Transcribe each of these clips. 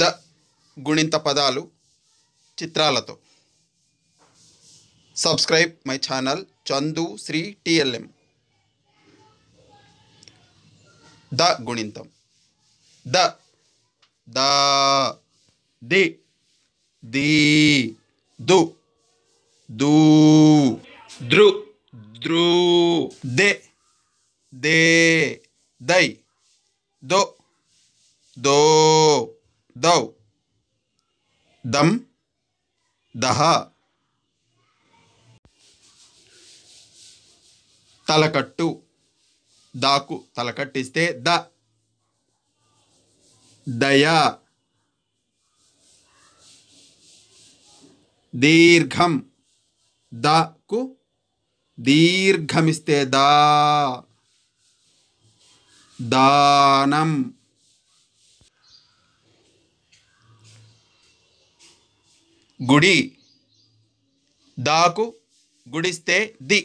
the గుణింత పదాలు చిత్రాలతో subscribe my channel Chandu Sri TLM ద గుణింతం ద ద ది ది దు దు దృ దృ దే దే దై దో దో దౌ దం దహ తలకట్టు దాకు తలకట్టిస్తే ద దయా దీర్ఘం దాకు దీర్ఘమిస్తే దా దానం గుడి దాకు గుడిస్తే ది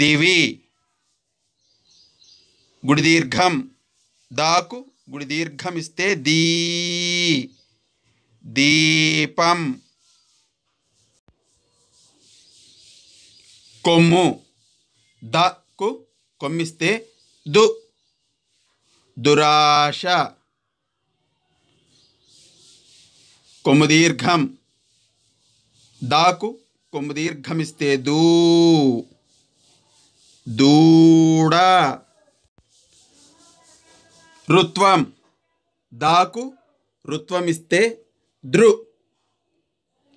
దివి గుడి దీర్ఘం దాకు గుడి దీర్ఘం ఇస్తే దీ దీపం కొమ్ము దాకు కొమ్మిస్తే దు దురాశ కొమ్ము దీర్ఘం దాకు కొమ్ము దీర్ఘమిస్తే దూ దూడ రుత్వం దాకు రుత్వమిస్తే దృ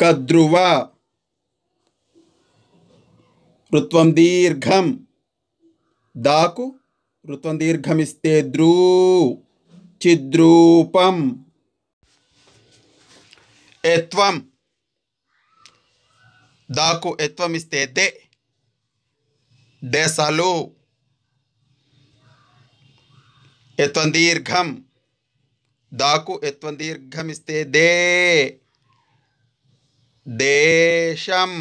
కద్రువ రుత్వం దీర్ఘం దాకు రుత్వం దీర్ఘమిస్తే ద్రూ చిద్రూపం एत्वम दा को एत्वम स्थित देसालो एत्वन दीर्घम दा को एत्वन दे देशम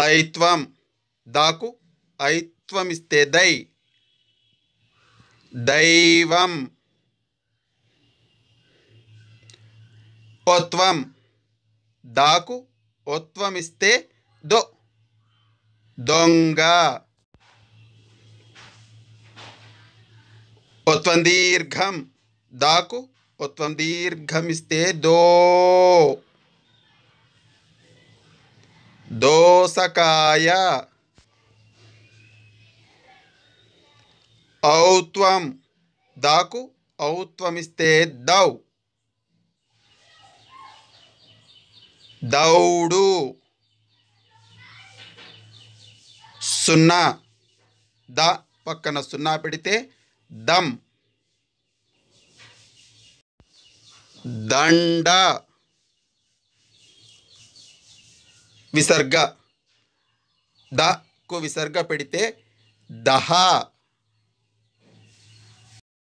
ऐत्वम दाकु ऐत्वम स्ते दै ओत्वम दाकु ओत्वमिस्ते दो दोंगा ओत्वं दीर्घम दाकु ओत्वं दीर्घमिस्ते दो दोसकाय औत्वं दाकु औत्वमिस्ते दौ దౌడు సున్నా ద పక్కన సున్నా పెడితే దమ్ దండ విసర్గ దకు విసర్గ పెడితే దహ